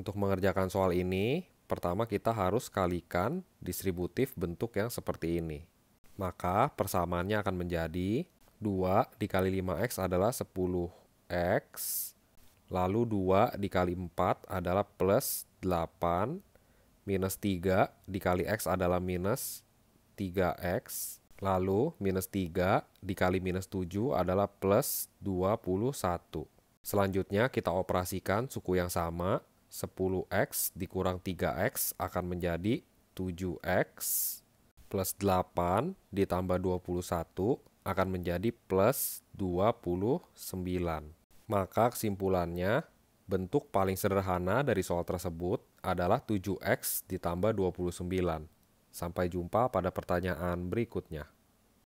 Untuk mengerjakan soal ini, pertama kita harus kalikan distributif bentuk yang seperti ini. Maka persamaannya akan menjadi 2 dikali 5x adalah 10x, lalu 2 dikali 4 adalah plus 8, minus 3 dikali x adalah minus 3x, lalu minus 3 dikali minus 7 adalah plus 21. Selanjutnya kita operasikan suku yang sama 10x dikurang 3x akan menjadi 7x plus 8 ditambah 21 akan menjadi plus 29. Maka kesimpulannya, bentuk paling sederhana dari soal tersebut adalah 7x ditambah 29. Sampai jumpa pada pertanyaan berikutnya.